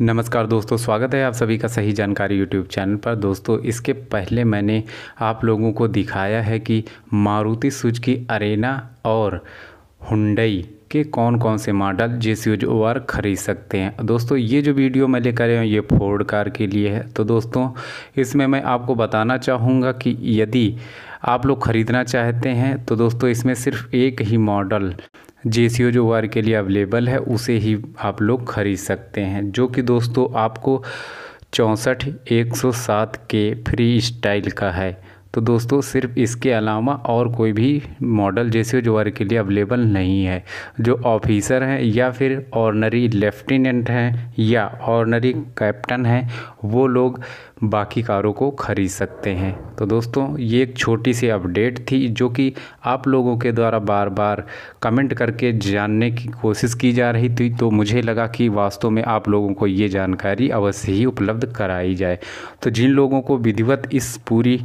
नमस्कार दोस्तों स्वागत है आप सभी का सही जानकारी यूट्यूब चैनल पर दोस्तों इसके पहले मैंने आप लोगों को दिखाया है कि मारुति की अरेना और हुंडई के कौन कौन से मॉडल जे यूजर खरीद सकते हैं दोस्तों ये जो वीडियो मैं लेकर आया हूँ ये फोर्ड कार के लिए है तो दोस्तों इसमें मैं आपको बताना चाहूँगा कि यदि आप लोग ख़रीदना चाहते हैं तो दोस्तों इसमें सिर्फ एक ही मॉडल जे सी ओ जो वायर के लिए अवेलेबल है उसे ही आप लोग ख़रीद सकते हैं जो कि दोस्तों आपको चौंसठ एक सौ सात के फ्री स्टाइल का है तो दोस्तों सिर्फ इसके अलावा और कोई भी मॉडल जैसे जो वर्ग के लिए अवेलेबल नहीं है जो ऑफिसर हैं या फिर ऑर्नरी लेफ्टिनेंट हैं या ऑर्नरी कैप्टन हैं वो लोग बाकी कारों को ख़रीद सकते हैं तो दोस्तों ये एक छोटी सी अपडेट थी जो कि आप लोगों के द्वारा बार बार कमेंट करके जानने की कोशिश की जा रही थी तो मुझे लगा कि वास्तव में आप लोगों को ये जानकारी अवश्य ही उपलब्ध कराई जाए तो जिन लोगों को विधिवत इस पूरी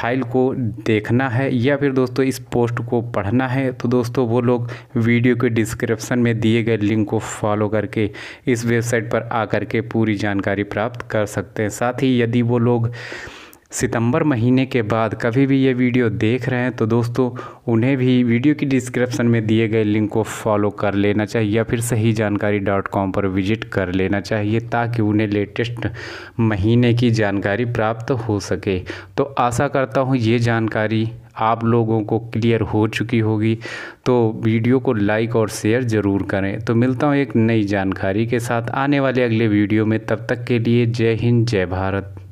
फाइल को देखना है या फिर दोस्तों इस पोस्ट को पढ़ना है तो दोस्तों वो लोग वीडियो के डिस्क्रिप्सन में दिए गए लिंक को फॉलो करके इस वेबसाइट पर आकर के पूरी जानकारी प्राप्त कर सकते हैं साथ ही यदि वो लोग सितंबर महीने के बाद कभी भी ये वीडियो देख रहे हैं तो दोस्तों उन्हें भी वीडियो की डिस्क्रिप्शन में दिए गए लिंक को फॉलो कर लेना चाहिए या फिर सही जानकारी डॉट कॉम पर विजिट कर लेना चाहिए ताकि उन्हें लेटेस्ट महीने की जानकारी प्राप्त हो सके तो आशा करता हूँ ये जानकारी आप लोगों को क्लियर हो चुकी होगी तो वीडियो को लाइक और शेयर ज़रूर करें तो मिलता हूँ एक नई जानकारी के साथ आने वाले अगले वीडियो में तब तक के लिए जय हिंद जय भारत